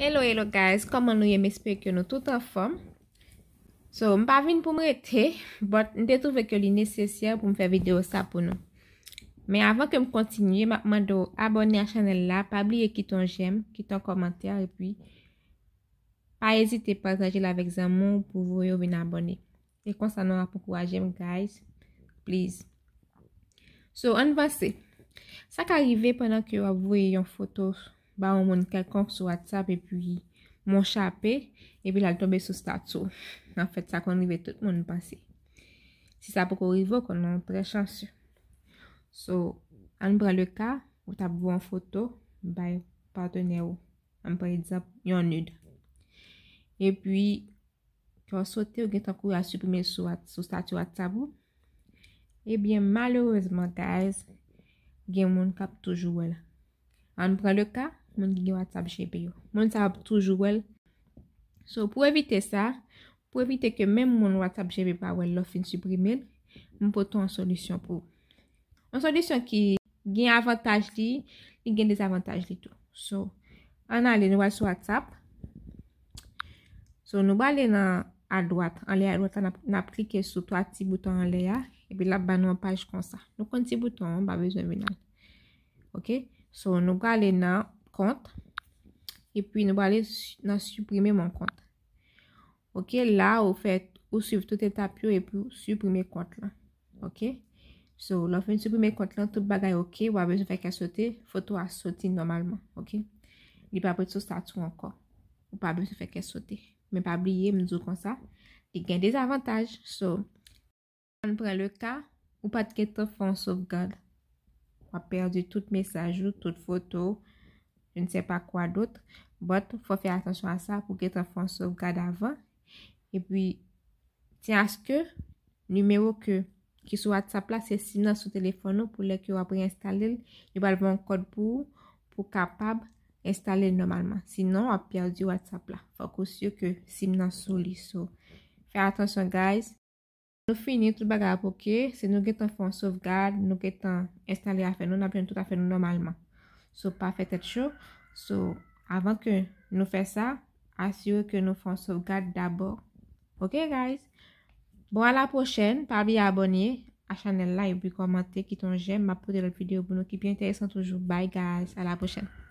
Hello, hello guys, koman nou yon m espèk yon nou toutan fòm? So, m pa vin pou m rete, but n de trove ke li nesesye pou m fè video sa pou nou. Me avan ke m kontinye, m apman do abone a chanel la, pa abliye ki ton jem, ki ton komantèr, e pi pa ezite pataje la vek zanmou pou vou yon bin abone. E kon sa nou ap pokou a jem guys, please. So, an vasè, sa ka rive penan ki yo avouye yon fotòs ba ou moun kelkonk sou watsap, epi moun chape, epi lal tombe sou stat sou. En fèt, sa kon rive tout moun pase. Si sa pou kou rivo, kon nan pre chansou. So, an bral le ka, ou tabou an foto, bay partene ou, an prezab, yon nud. Epi, kon sote ou gen tap kou a suprime sou stat sou watsap ou, epi malourezman, guys, gen moun kap toujou wala. An bral le ka, moun ki gen watap jenpe yo. Moun sa ap toujou wel. So, pou evite sa, pou evite ke men moun watap jenpe pa wel lo fin subrimen, moun poton an solisyon pou. An solisyon ki gen avantaj li, ki gen dezavantaj li tou. So, an alen waz sou watap. So, nou ba alen an adwata. An lea adwata, nap klike sou to ati bouton an lea, e pi la ban wapaj kon sa. Nou kon ti bouton, ba vezon venan. Ok? So, nou ba alen an, kont, e pwi nou bo ale nan suprime moun kont. Ok, la ou fè ou suprime tout etap yo, e pwi ou suprime kont lan. Ok? So, la ou fè ou suprime kont lan, tout bagay ok, ou a bejou fèk a sote, foto a sote normalman. Ok? Li pa bote sou statou anko. Ou pa bejou fèk a sote. Men pa blye mizou kon sa. Li gen dezavantaj. So, an pre le ka, ou pat kè ton fon sovgade. Ou a perdi tout mesajou, tout foto ou Je ne se pa kwa dout. Bot, fò fè atensyon an sa pou gèt an fon sovgade avan. E pwi, tè an skè, numèro kè kè sou WhatsApp la, se sim nan sou telefon nou pou lè kè wapre installel, yon bal vè an kòd pou kapab installel normalman. Sinan, wap pè al di WhatsApp la. Fò kò syè kè sim nan soli sou. Fè atensyon, guys. Nou finit, tout baga apokè. Se nou gèt an fon sovgade, nou gèt an installe afè nou, nou nabjen tout afè nou normalman. Sou pa fè tèt chou. Sou, avan ke nou fè sa, asywe ke nou fon sou gade d'abor. Ok, guys? Bon, a la pochène. Parbi abonye. A chanel like, ou bi komante ki ton jèm. Ma pou de lè videyo bonou ki bi entèksan toujou. Bye, guys. A la pochène.